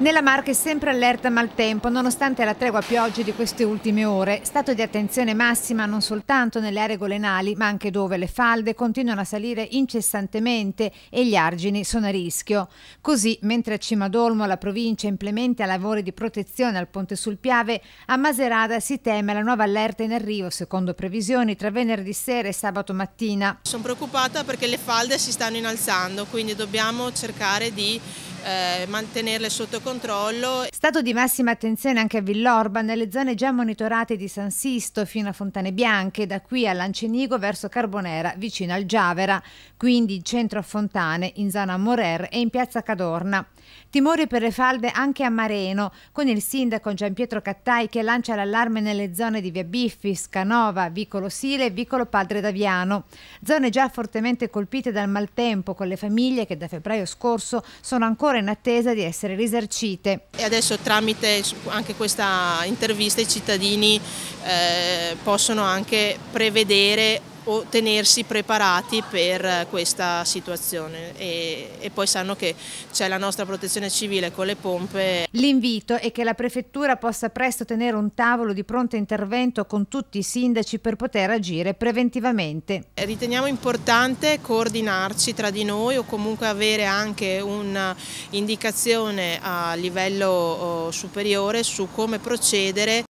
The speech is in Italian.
Nella Marche è sempre allerta maltempo, nonostante la tregua pioggia di queste ultime ore. Stato di attenzione massima non soltanto nelle aree golenali, ma anche dove le falde continuano a salire incessantemente e gli argini sono a rischio. Così, mentre a Cimadolmo la provincia implementa lavori di protezione al ponte sul Piave, a Maserada si teme la nuova allerta in arrivo, secondo previsioni, tra venerdì sera e sabato mattina. Sono preoccupata perché le falde si stanno innalzando, quindi dobbiamo cercare di eh, mantenerle sotto controllo. Stato di massima attenzione anche a Villorba, nelle zone già monitorate di San Sisto fino a Fontane Bianche, da qui a Lancenigo verso Carbonera, vicino al Giavera, quindi in centro a Fontane, in zona Morer e in piazza Cadorna. Timori per le falde anche a Mareno, con il sindaco Gian Pietro Cattai che lancia l'allarme nelle zone di Via Biffi, Scanova, Vicolo Sile e Vicolo Padre Daviano, zone già fortemente colpite dal maltempo con le famiglie che da febbraio scorso sono ancora ancora in attesa di essere risarcite. E adesso tramite anche questa intervista i cittadini eh, possono anche prevedere o tenersi preparati per questa situazione e, e poi sanno che c'è la nostra protezione civile con le pompe. L'invito è che la prefettura possa presto tenere un tavolo di pronto intervento con tutti i sindaci per poter agire preventivamente. Riteniamo importante coordinarci tra di noi o comunque avere anche un'indicazione a livello oh, superiore su come procedere